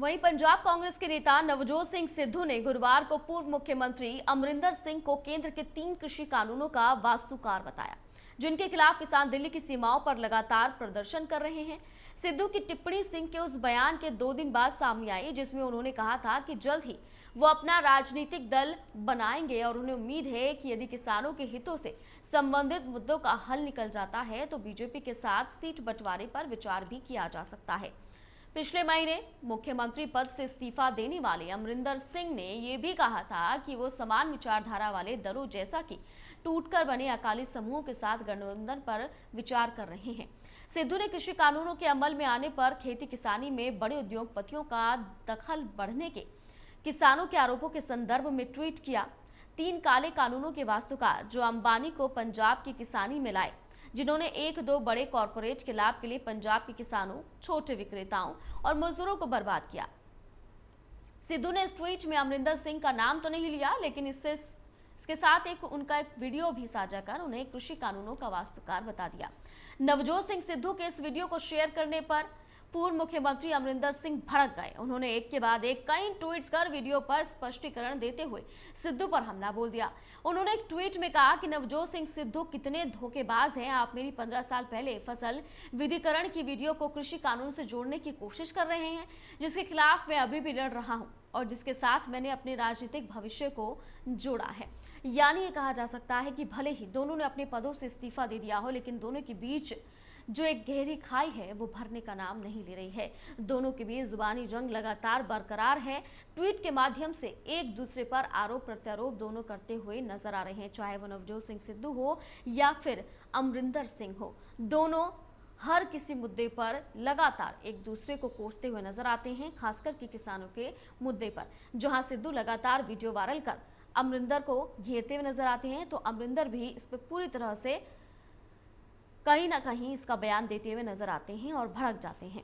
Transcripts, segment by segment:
वहीं पंजाब कांग्रेस के नेता नवजोत सिंह सिद्धू ने गुरुवार को पूर्व मुख्यमंत्री अमरिंदर सिंह को केंद्र के तीन कृषि कानूनों का वास्तुकार बताया जिनके खिलाफ किसान दिल्ली की सीमाओं पर लगातार प्रदर्शन कर रहे हैं सिद्धू की टिप्पणी सिंह के उस बयान के दो दिन बाद सामने आई जिसमें उन्होंने कहा था कि जल्द ही वो अपना राजनीतिक दल बनाएंगे और उन्हें उम्मीद है कि यदि किसानों के हितों से संबंधित मुद्दों का हल निकल जाता है तो बीजेपी के साथ सीट बंटवारे पर विचार भी किया जा सकता है पिछले महीने मुख्यमंत्री पद से इस्तीफा देने वाले अमरिंदर सिंह ने यह भी कहा था कि वो समान विचारधारा वाले दलों जैसा कि टूटकर बने अकाली समूहों के साथ गठबंधन पर विचार कर रहे हैं सिद्धू ने कृषि कानूनों के अमल में आने पर खेती किसानी में बड़े उद्योगपतियों का दखल बढ़ने के किसानों के आरोपों के संदर्भ में ट्वीट किया तीन काले कानूनों के वास्तुकार जो अंबानी को पंजाब की किसानी में लाए जिन्होंने एक दो बड़े कॉरपोरेट के लाभ के लिए पंजाब के किसानों छोटे विक्रेताओं और मजदूरों को बर्बाद किया सिद्धू ने इस ट्वीट में अमरिंदर सिंह का नाम तो नहीं लिया लेकिन इससे इसके साथ एक उनका एक वीडियो भी साझा कर उन्हें कृषि कानूनों का वास्तुकार बता दिया नवजोत सिंह सिद्धू के इस वीडियो को शेयर करने पर पूर्व मुख्यमंत्री अमरिंदर सिंह भड़क गए उन्होंने एक के बाद एक कई ट्वीट्स कर वीडियो पर स्पष्टीकरण देते हुए सिद्धू पर हमला बोल दिया उन्होंने एक ट्वीट में कहा कि नवजोत सिंह सिद्धू कितने धोखेबाज हैं आप मेरी पंद्रह साल पहले फसल विधिकरण की वीडियो को कृषि कानून से जोड़ने की कोशिश कर रहे हैं जिसके खिलाफ मैं अभी भी लड़ रहा हूँ और जिसके साथ मैंने अपने राजनीतिक भविष्य को जोड़ा है यानी ये कहा जा सकता है कि भले ही दोनों ने अपने पदों से इस्तीफा दे दिया हो लेकिन दोनों के बीच जो एक गहरी खाई है वो भरने का नाम नहीं ले रही है दोनों के बीच जुबानी जंग लगातार बरकरार है ट्वीट के माध्यम से एक दूसरे पर आरोप प्रत्यारोप दोनों करते हुए नजर आ रहे हैं चाहे वो नवजोत सिंह सिद्धू हो या फिर अमरिंदर सिंह हो दोनों हर किसी मुद्दे पर लगातार एक दूसरे को कोसते हुए नजर आते हैं खासकर कि किसानों के मुद्दे पर जहां सिद्धू लगातार वीडियो वायरल कर अमरिंदर को घेरते हुए नजर आते हैं तो अमरिंदर भी इस पर पूरी तरह से कहीं ना कहीं इसका बयान देते हुए नजर आते हैं और भड़क जाते हैं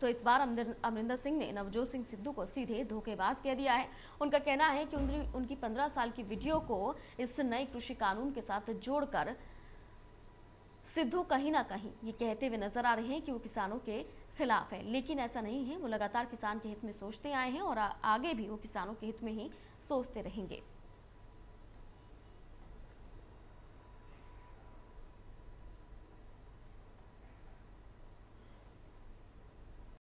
तो इस बार अमरिंदर सिंह ने नवजोत सिंह सिद्धू को सीधे धोखेबाज कह दिया है उनका कहना है कि उनकी पंद्रह साल की वीडियो को इस नए कृषि कानून के साथ जोड़कर सिद्धू कहीं ना कहीं ये कहते हुए नजर आ रहे हैं कि वो किसानों के खिलाफ है लेकिन ऐसा नहीं है वो लगातार किसान के हित में सोचते आए हैं और आगे भी वो किसानों के हित में ही सोचते रहेंगे